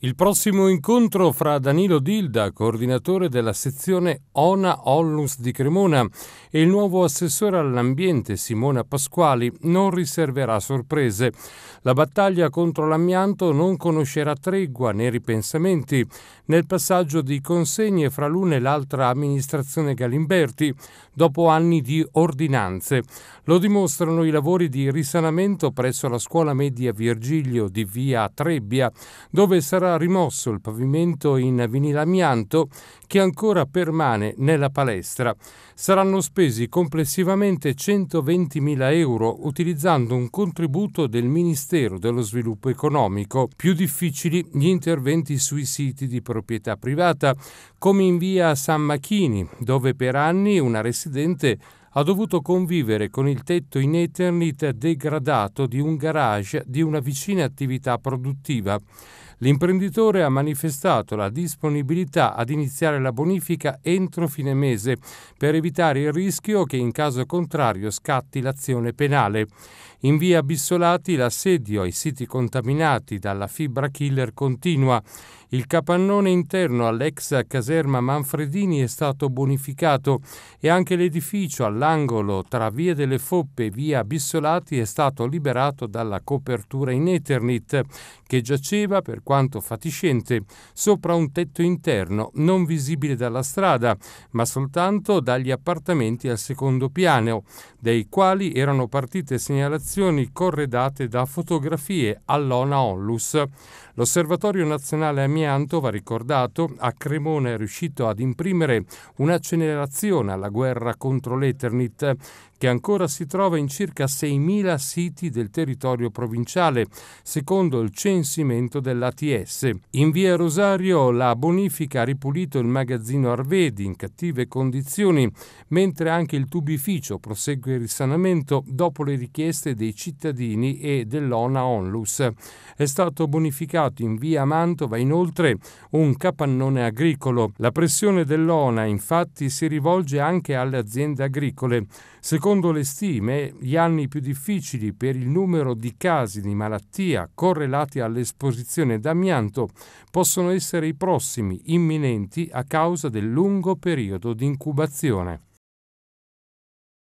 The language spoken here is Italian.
Il prossimo incontro fra Danilo Dilda, coordinatore della sezione ONA Onlus di Cremona, e il nuovo assessore all'ambiente Simona Pasquali non riserverà sorprese. La battaglia contro l'amianto non conoscerà tregua né ripensamenti. Nel passaggio di consegne fra l'una e l'altra amministrazione Galimberti, dopo anni di ordinanze, lo dimostrano i lavori di risanamento presso la scuola media Virgilio di via Trebbia, dove sarà ancora rimosso il pavimento in vinile amianto che ancora permane nella palestra. Saranno spesi complessivamente 120.000 euro utilizzando un contributo del Ministero dello Sviluppo Economico. Più difficili gli interventi sui siti di proprietà privata, come in via San Machini, dove per anni una residente ha dovuto convivere con il tetto in Eternit degradato di un garage di una vicina attività produttiva. L'imprenditore ha manifestato la disponibilità ad iniziare la bonifica entro fine mese per evitare il rischio che in caso contrario scatti l'azione penale. In via Bissolati l'assedio ai siti contaminati dalla fibra killer continua. Il capannone interno all'ex caserma Manfredini è stato bonificato e anche l'edificio alla all'angolo tra Via delle Foppe e Via Bissolati è stato liberato dalla copertura in Eternit, che giaceva, per quanto fatiscente, sopra un tetto interno non visibile dalla strada, ma soltanto dagli appartamenti al secondo piano, dei quali erano partite segnalazioni corredate da fotografie all'ONA Onlus. L'Osservatorio Nazionale Amianto, va ricordato, a Cremona è riuscito ad imprimere un'accelerazione alla guerra contro l'Eternit internet che ancora si trova in circa 6.000 siti del territorio provinciale, secondo il censimento dell'ATS. In via Rosario la bonifica ha ripulito il magazzino Arvedi in cattive condizioni, mentre anche il tubificio prosegue il risanamento dopo le richieste dei cittadini e dell'ONA Onlus. È stato bonificato in via Mantova inoltre un capannone agricolo. La pressione dell'ONA infatti si rivolge anche alle aziende agricole secole. Secondo le stime, gli anni più difficili per il numero di casi di malattia correlati all'esposizione d'amianto possono essere i prossimi, imminenti, a causa del lungo periodo di incubazione.